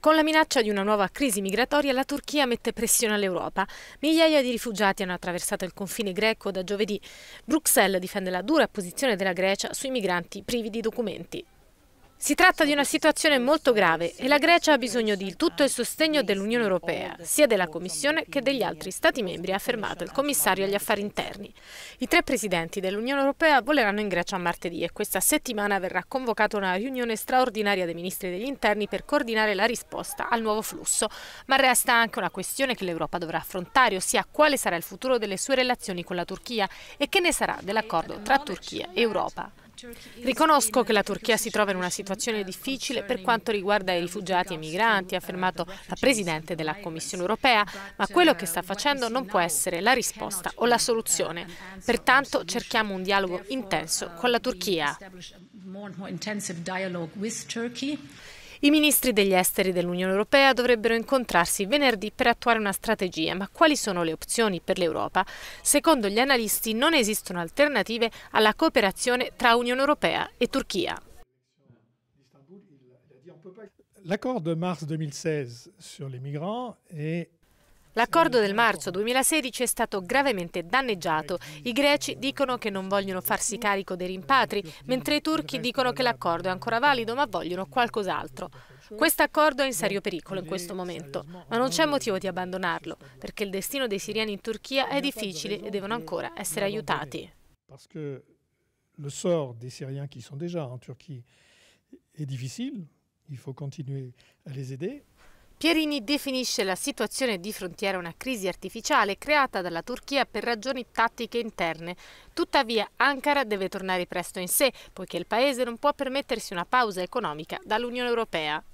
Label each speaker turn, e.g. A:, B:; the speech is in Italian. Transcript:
A: Con la minaccia di una nuova crisi migratoria, la Turchia mette pressione all'Europa. Migliaia di rifugiati hanno attraversato il confine greco da giovedì. Bruxelles difende la dura posizione della Grecia sui migranti privi di documenti. Si tratta di una situazione molto grave e la Grecia ha bisogno di tutto il sostegno dell'Unione Europea, sia della Commissione che degli altri Stati membri, ha affermato il Commissario agli Affari Interni. I tre presidenti dell'Unione Europea voleranno in Grecia martedì e questa settimana verrà convocata una riunione straordinaria dei ministri degli interni per coordinare la risposta al nuovo flusso, ma resta anche una questione che l'Europa dovrà affrontare, ossia quale sarà il futuro delle sue relazioni con la Turchia e che ne sarà dell'accordo tra Turchia e Europa. Riconosco che la Turchia si trova in una situazione difficile per quanto riguarda i rifugiati e i migranti, ha affermato la Presidente della Commissione europea, ma quello che sta facendo non può essere la risposta o la soluzione. Pertanto cerchiamo un dialogo intenso con la Turchia. I ministri degli esteri dell'Unione Europea dovrebbero incontrarsi venerdì per attuare una strategia, ma quali sono le opzioni per l'Europa? Secondo gli analisti non esistono alternative alla cooperazione tra Unione Europea e Turchia.
B: L'accordo di mars 2016 sui migranti è
A: L'accordo del marzo 2016 è stato gravemente danneggiato. I greci dicono che non vogliono farsi carico dei rimpatri, mentre i turchi dicono che l'accordo è ancora valido ma vogliono qualcos'altro. Questo accordo è in serio pericolo in questo momento, ma non c'è motivo di abbandonarlo, perché il destino dei siriani in Turchia è difficile e devono ancora essere aiutati.
B: Perché il sort dei siriani che sono già in Turchia è difficile, il faut continuare a les aider.
A: Pierini definisce la situazione di frontiera una crisi artificiale creata dalla Turchia per ragioni tattiche interne. Tuttavia Ankara deve tornare presto in sé, poiché il paese non può permettersi una pausa economica dall'Unione Europea.